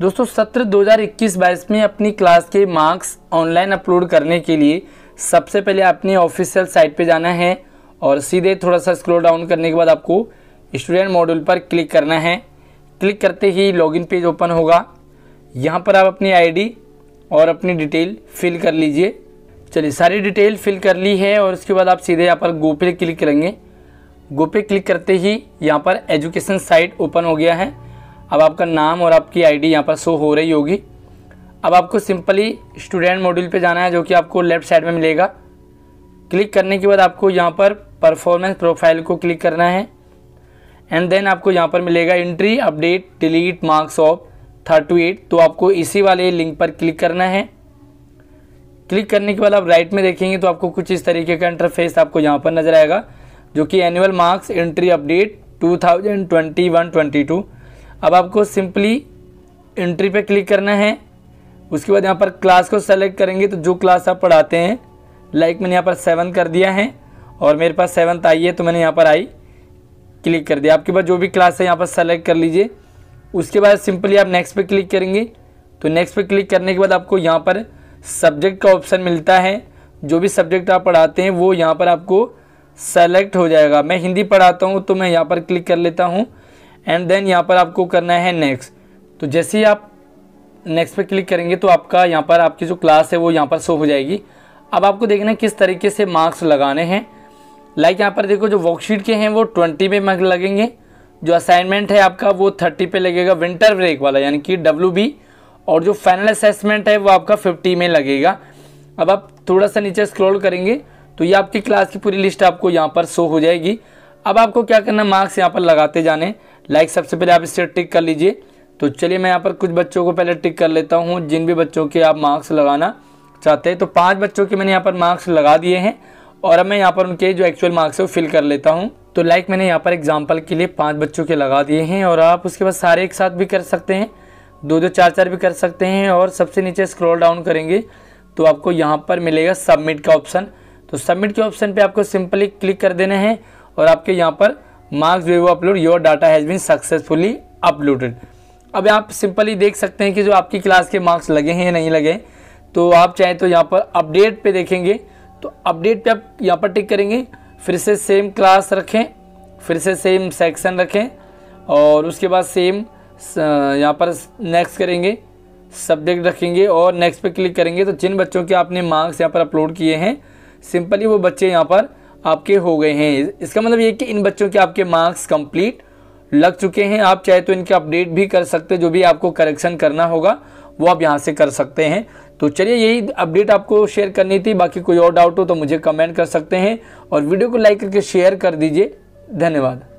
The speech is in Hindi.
दोस्तों सत्र 2021-22 में अपनी क्लास के मार्क्स ऑनलाइन अपलोड करने के लिए सबसे पहले अपनी ऑफिशियल साइट पे जाना है और सीधे थोड़ा सा स्क्रॉल डाउन करने के बाद आपको स्टूडेंट मॉड्यूल पर क्लिक करना है क्लिक करते ही लॉगिन पेज ओपन होगा यहाँ पर आप अपनी आईडी और अपनी डिटेल फिल कर लीजिए चलिए सारी डिटेल फिल कर ली है और उसके बाद आप सीधे यहाँ पर गो पे क्लिक करेंगे गो पे क्लिक करते ही यहाँ पर एजुकेशन साइट ओपन हो गया है अब आपका नाम और आपकी आईडी यहाँ पर शो हो रही होगी अब आपको सिंपली स्टूडेंट मॉड्यूल पे जाना है जो कि आपको लेफ़्ट साइड में मिलेगा क्लिक करने के बाद आपको यहाँ पर परफॉर्मेंस प्रोफाइल को क्लिक करना है एंड देन आपको यहाँ पर मिलेगा entry update delete marks of thirty eight तो आपको इसी वाले लिंक पर क्लिक करना है क्लिक करने के बाद आप राइट में देखेंगे तो आपको कुछ इस तरीके का इंटरफेस आपको यहाँ पर नज़र आएगा जो कि annual marks entry update two thousand twenty one twenty two अब आपको सिंपली एंट्री पे क्लिक करना है उसके बाद यहाँ पर क्लास को सेलेक्ट करेंगे तो जो क्लास आप पढ़ाते हैं लाइक मैंने यहाँ पर सेवन कर दिया है और मेरे पास सेवन्थ आई है तो मैंने यहाँ पर आई क्लिक कर दिया आपके पास जो भी क्लास है यहाँ पर सेलेक्ट कर लीजिए उसके बाद सिंपली आप नेक्स्ट पे क्लिक करेंगे तो नेक्स्ट पे क्लिक करने के बाद आपको यहाँ पर सब्जेक्ट का ऑप्शन मिलता है जो भी सब्जेक्ट आप पढ़ाते हैं वो यहाँ पर आपको सेलेक्ट हो जाएगा मैं हिंदी पढ़ाता हूँ तो मैं यहाँ पर क्लिक कर लेता हूँ एंड देन यहाँ पर आपको करना है नेक्स्ट तो जैसे ही आप नेक्स्ट पे क्लिक करेंगे तो आपका यहाँ पर आपकी जो क्लास है वो यहाँ पर शो हो जाएगी अब आपको देखना है किस तरीके से मार्क्स लगाने हैं लाइक यहाँ पर देखो जो वर्कशीट के हैं वो ट्वेंटी पे मार्क्स लगेंगे जो असाइनमेंट है आपका वो थर्टी पे लगेगा विंटर ब्रेक वाला यानी कि डब्ल्यू बी और जो फाइनल असेसमेंट है वो आपका फिफ्टी में लगेगा अब आप थोड़ा सा नीचे स्क्रॉल करेंगे तो ये आपकी क्लास की पूरी लिस्ट आपको यहाँ पर शो हो जाएगी अब आपको क्या करना मार्क्स यहाँ पर लगाते जाने लाइक सबसे पहले आप इसे टिक कर लीजिए तो चलिए मैं यहाँ पर कुछ बच्चों को पहले टिक कर लेता हूँ जिन भी बच्चों के आप मार्क्स लगाना चाहते हैं तो पाँच बच्चों के मैंने यहाँ पर मार्क्स लगा दिए हैं और अब मैं यहाँ पर उनके जो एक्चुअल मार्क्स है वो फिल कर लेता हूँ तो लाइक मैंने यहाँ पर एग्जाम्पल के लिए पाँच बच्चों के लगा दिए हैं और आप उसके बाद सारे एक साथ भी कर सकते हैं दो दो चार चार भी कर सकते हैं और सबसे नीचे स्क्रॉल डाउन करेंगे तो आपको यहाँ पर मिलेगा सबमिट का ऑप्शन तो सबमिट के ऑप्शन पे आपको सिंपली क्लिक कर देना है और आपके यहाँ पर marks way upload your data has been successfully uploaded अब आप सिंपली देख सकते हैं कि जो आपकी क्लास के मार्क्स लगे हैं या नहीं लगे तो आप चाहें तो यहाँ पर अपडेट पे देखेंगे तो अपडेट पे आप यहाँ पर टिक करेंगे फिर से सेम क्लास रखें फिर से सेम सेक्शन रखें और उसके बाद सेम यहाँ पर नेक्स्ट करेंगे सब्जेक्ट रखेंगे और नेक्स्ट पे क्लिक करेंगे तो जिन बच्चों के आपने मार्क्स यहाँ पर अपलोड किए हैं सिंपली वो बच्चे यहाँ पर आपके हो गए हैं इसका मतलब ये कि इन बच्चों के आपके मार्क्स कंप्लीट लग चुके हैं आप चाहे तो इनके अपडेट भी कर सकते जो भी आपको करेक्शन करना होगा वो आप यहाँ से कर सकते हैं तो चलिए यही अपडेट आपको शेयर करनी थी बाकी कोई और डाउट हो तो मुझे कमेंट कर सकते हैं और वीडियो को लाइक करके शेयर कर दीजिए धन्यवाद